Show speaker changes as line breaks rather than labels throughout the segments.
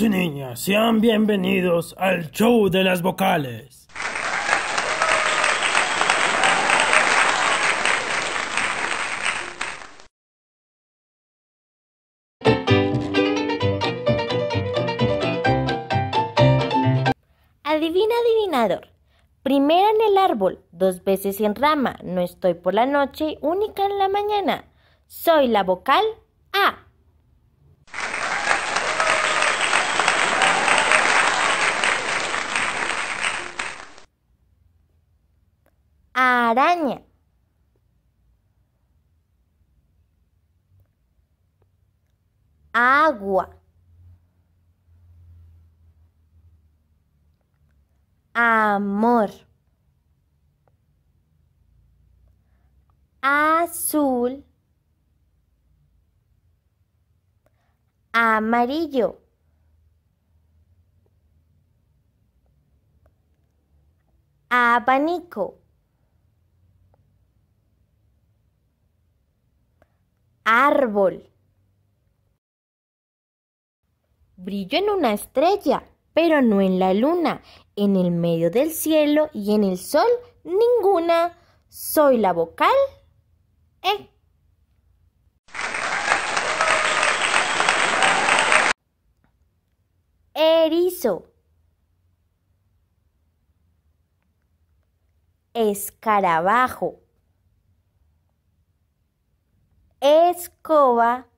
y niñas, sean bienvenidos al show de las vocales. Adivina, adivinador. Primera en el árbol, dos veces en rama, no estoy por la noche, única en la mañana. Soy la vocal A. araña. Agua. Amor. Azul. Amarillo. abanico árbol. Brillo en una estrella, pero no en la luna, en el medio del cielo y en el sol, ninguna. Soy la vocal E. Erizo. Escarabajo escoba,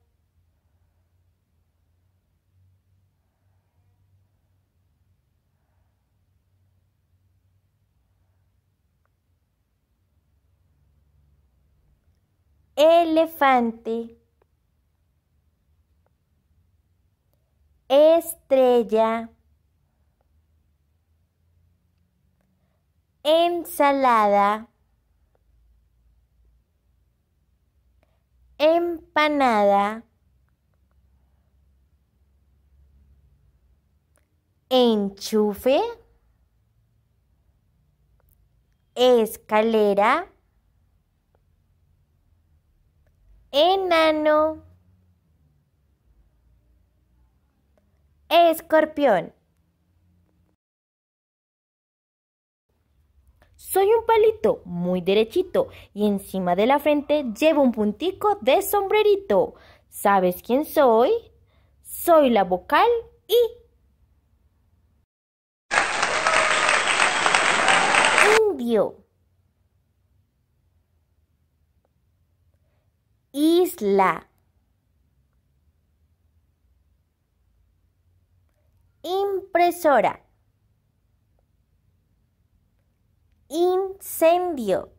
elefante, estrella, ensalada. empanada, enchufe, escalera, enano, escorpión. Soy un palito muy derechito y encima de la frente llevo un puntico de sombrerito. ¿Sabes quién soy? Soy la vocal y... Indio. Isla. Impresora. Incendio.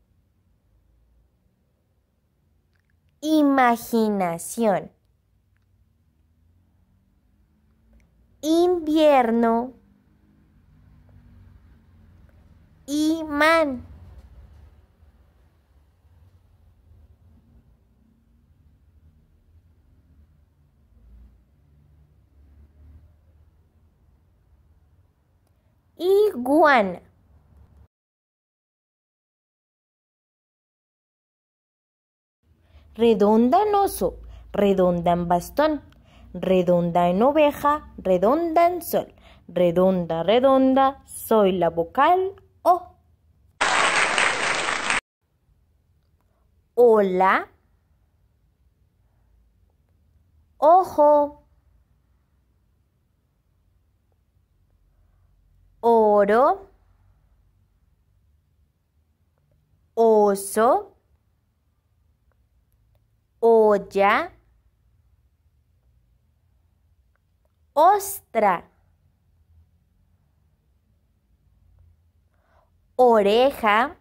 Imaginación. Invierno. Imán. Iguana. redonda en oso, oh, redonda en bastón, redonda en oveja, redonda en sol, redonda, redonda, soy la vocal O. Oh. Hola, ojo, oro, oso, olla, ostra, oreja,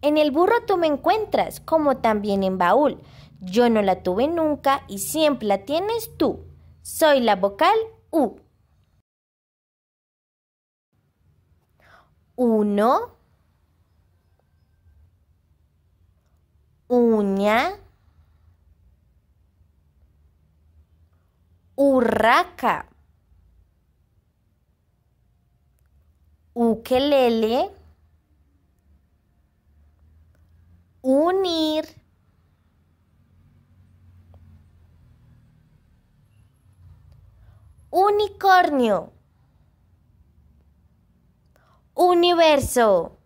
En el burro tú me encuentras, como también en baúl. Yo no la tuve nunca y siempre la tienes tú. Soy la vocal U. Uno. uña, urraca, ukelele, unir, unicornio, universo.